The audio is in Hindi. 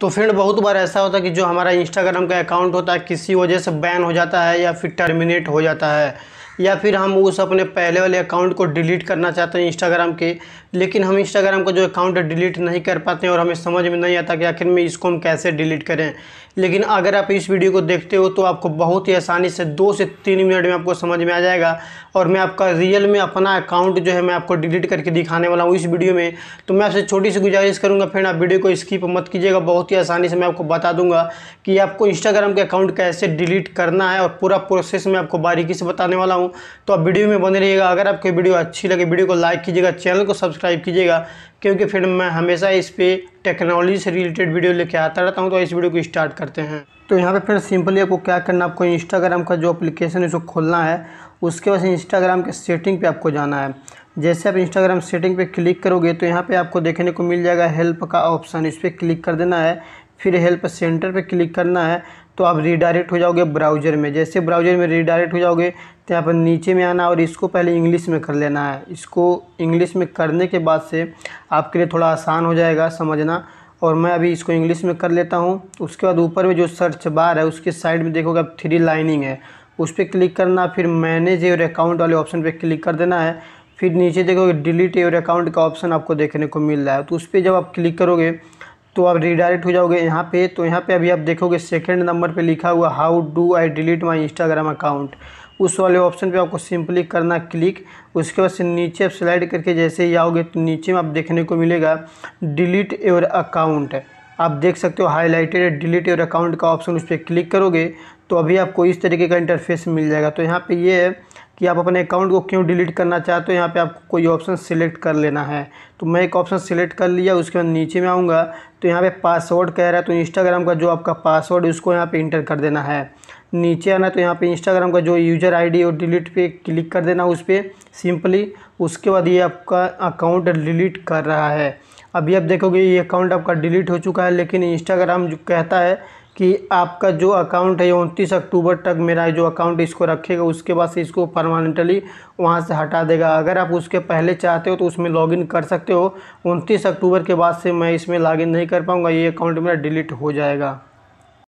तो फ्रेंड बहुत बार ऐसा होता है कि जो हमारा इंस्टाग्राम का अकाउंट होता है किसी वजह से बैन हो जाता है या फिर टर्मिनेट हो जाता है या फिर हम उस अपने पहले वाले अकाउंट को डिलीट करना चाहते हैं इंस्टाग्राम के लेकिन हम इंस्टाग्राम का जो अकाउंट है डिलीट नहीं कर पाते हैं और हमें समझ में नहीं आता कि आखिर में इसको हम कैसे डिलीट करें लेकिन अगर आप इस वीडियो को देखते हो तो आपको बहुत ही आसानी से दो से तीन मिनट में आपको समझ में आ जाएगा और मैं आपका रियल में अपना अकाउंट जो है मैं आपको डिलीट करके दिखाने वाला हूँ इस वीडियो में तो मैं आपसे छोटी सी गुजारिश करूँगा फ्रेंड आप वीडियो को स्किप मत कीजिएगा बहुत ही आसानी से मैं आपको बता दूंगा कि आपको इंस्टाग्राम के अकाउंट कैसे डिलीट करना है और पूरा प्रोसेस मैं आपको बारीकी से बताने वाला हूँ हूँ तो आप वीडियो में बने रहिएगा अगर आपको वीडियो अच्छी लगे वीडियो को लाइक कीजिएगा चैनल को सब्सक्राइब कीजिएगा क्योंकि फिर मैं हमेशा इस पर टेक्नोलॉजी से रिलेटेड वीडियो लेके आता रहता हूँ तो इस वीडियो को स्टार्ट करते हैं तो यहाँ पर फिर सिंपली आपको क्या करना आपको इंस्टाग्राम का जो अप्लीकेशन है उसको खोलना है उसके बाद इंस्टाग्राम के सेटिंग पर आपको जाना है जैसे आप इंस्टाग्राम सेटिंग पे क्लिक करोगे तो यहाँ पे आपको देखने को मिल जाएगा हेल्प का ऑप्शन इस पर क्लिक कर देना है फिर हेल्प सेंटर पे क्लिक करना है तो आप रिडायरेक्ट हो जाओगे ब्राउज़र में जैसे ब्राउज़र में रिडायरेक्ट हो जाओगे तो यहाँ पर नीचे में आना और इसको पहले इंग्लिश में कर लेना है इसको इंग्लिश में करने के बाद से आपके लिए थोड़ा आसान हो जाएगा समझना और मैं अभी इसको इंग्लिश में कर लेता हूँ उसके बाद ऊपर में जो सर्च बार है उसके साइड में देखोगे अब थ्री लाइनिंग है उस पर क्लिक करना फिर मैनेज योर अकाउंट वाले ऑप्शन पर क्लिक कर देना है फिर नीचे देखोगे डिलीट योर अकाउंट का ऑप्शन आपको देखने को मिल रहा है तो उस पर जब आप क्लिक करोगे तो आप रिडायरेक्ट हो जाओगे यहाँ पे तो यहाँ पे अभी आप देखोगे सेकंड नंबर पे लिखा हुआ how do I delete my Instagram account उस वाले ऑप्शन पे आपको सिंपली करना क्लिक उसके बाद से नीचे आप स्लाइड करके जैसे ही आओगे तो नीचे में आप देखने को मिलेगा डिलीट योर अकाउंट है आप देख सकते हो हाईलाइटेड डिलीट योर अकाउंट का ऑप्शन उस पर क्लिक करोगे तो अभी आपको इस तरीके का इंटरफेस मिल जाएगा तो यहाँ पे ये है कि आप अपने अकाउंट को क्यों डिलीट करना चाहते हो यहाँ पे आपको कोई ऑप्शन सिलेक्ट कर लेना है तो मैं एक ऑप्शन सिलेक्ट कर लिया उसके बाद नीचे में आऊँगा तो यहाँ पे पासवर्ड कह रहा है तो इंस्टाग्राम का जो आपका पासवर्ड है उसको यहाँ पे इंटर कर देना है नीचे आना तो यहाँ पे इंस्टाग्राम का जो यूज़र आईडी और डिलीट पे क्लिक कर देना उस पर सिंपली उसके बाद ये आपका अकाउंट डिलीट कर रहा है अभी आप देखोगे ये अकाउंट आपका डिलीट हो चुका है लेकिन इंस्टाग्राम जो कहता है कि आपका जो अकाउंट है उनतीस अक्टूबर तक मेरा जो अकाउंट इसको रखेगा उसके बाद से इसको परमानेंटली वहाँ से हटा देगा अगर आप उसके पहले चाहते हो तो उसमें लॉगिन कर सकते हो उनतीस अक्टूबर के बाद से मैं इसमें लॉगिन नहीं कर पाऊँगा ये अकाउंट मेरा डिलीट हो जाएगा